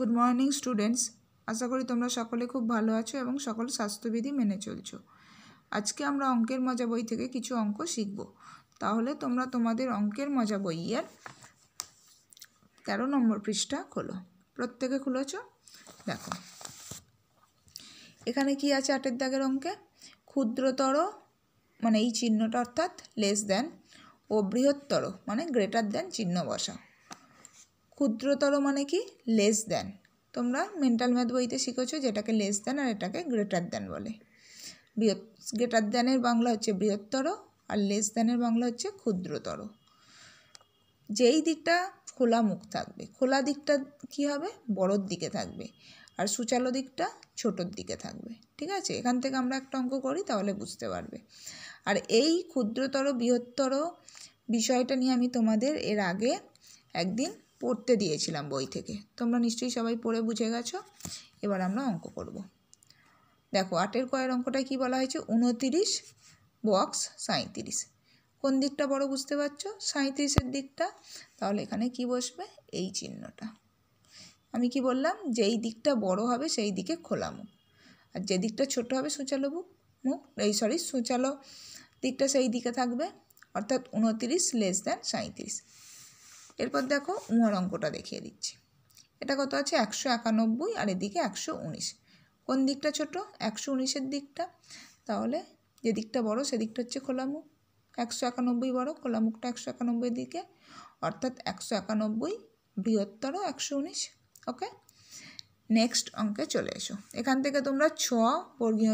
good morning students আশা করি তোমরা সকলে খুব ভালো আছো এবং সকল স্বাস্থ্যবিধি মেনে চলছো আজকে আমরা অঙ্কের মজা বই থেকে কিছু অঙ্ক শিখব তাহলে তোমরা তোমাদের অঙ্কের মজা বইয়ের তেরো নম্বর পৃষ্ঠা খোলো প্রত্যেকে খুলেছ দেখো এখানে কি আছে আটের দাগের অঙ্কে ক্ষুদ্রতর মানে এই চিহ্নটা অর্থাৎ লেস দেন ও বৃহত্তর মানে গ্রেটার দেন চিহ্ন বসা ক্ষুদ্রতর মানে কি লেস দেন তোমরা মেন্টাল ম্যাথ বইতে শিখেছো যেটাকে লেস দেন আর এটাকে গ্রেটার দেন বলে বৃহৎ গ্রেটার দেনের বাংলা হচ্ছে বৃহত্তর আর লেস দেনের বাংলা হচ্ছে ক্ষুদ্রতর যেই দিকটা খোলা মুখ থাকবে খোলা দিকটা কি হবে বড়োর দিকে থাকবে আর সুচালো দিকটা ছোটোর দিকে থাকবে ঠিক আছে এখান থেকে আমরা একটা অঙ্ক করি তাহলে বুঝতে পারবে আর এই ক্ষুদ্রতর বৃহত্তর বিষয়টা নিয়ে আমি তোমাদের এর আগে একদিন পড়তে দিয়েছিলাম বই থেকে তোমরা নিশ্চয়ই সবাই পড়ে বুঝে গেছো এবার আমরা অঙ্ক করব দেখো আটের কয়ের অঙ্কটা কি বলা হয়েছে উনতিরিশ বক্স সাঁইত্রিশ কোন দিকটা বড় বুঝতে পারছো সাঁইত্রিশের দিকটা তাহলে এখানে কি বসবে এই চিহ্নটা আমি কি বললাম যেই দিকটা বড় হবে সেই দিকে খোলা মুখ আর যে দিকটা ছোট হবে সূচালো বুক মুখ এই সরি সূচালো দিকটা সেই দিকে থাকবে অর্থাৎ উনতিরিশ লেস দেন সাঁইত্রিশ এরপর দেখো উহার অঙ্কটা দেখিয়ে দিচ্ছি এটা কত আছে একশো একানব্বই আর এদিকে একশো উনিশ কোন দিকটা ছোট একশো উনিশের দিকটা তাহলে যে দিকটা বড় সেদিকটা হচ্ছে খোলামুখ একশো একানব্বই বড় খোলামুখটা একশো একানব্বই দিকে অর্থাৎ একশো একানব্বই বৃহত্তর একশো উনিশ ওকে নেক্সট অঙ্কে চলে এসো এখান থেকে তোমরা ছ বর্গীয়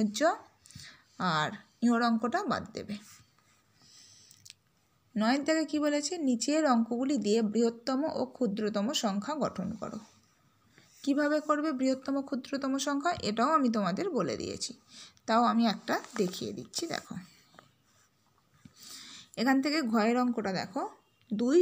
আর ইহর অঙ্কটা বাদ দেবে নয়ের দাগে কী বলেছে নিচের অঙ্কগুলি দিয়ে বৃহত্তম ও ক্ষুদ্রতম সংখ্যা গঠন করো কিভাবে করবে বৃহত্তম ক্ষুদ্রতম সংখ্যা এটাও আমি তোমাদের বলে দিয়েছি তাও আমি একটা দেখিয়ে দিচ্ছি দেখো এখান থেকে ঘয়ের অঙ্কটা দেখো দুই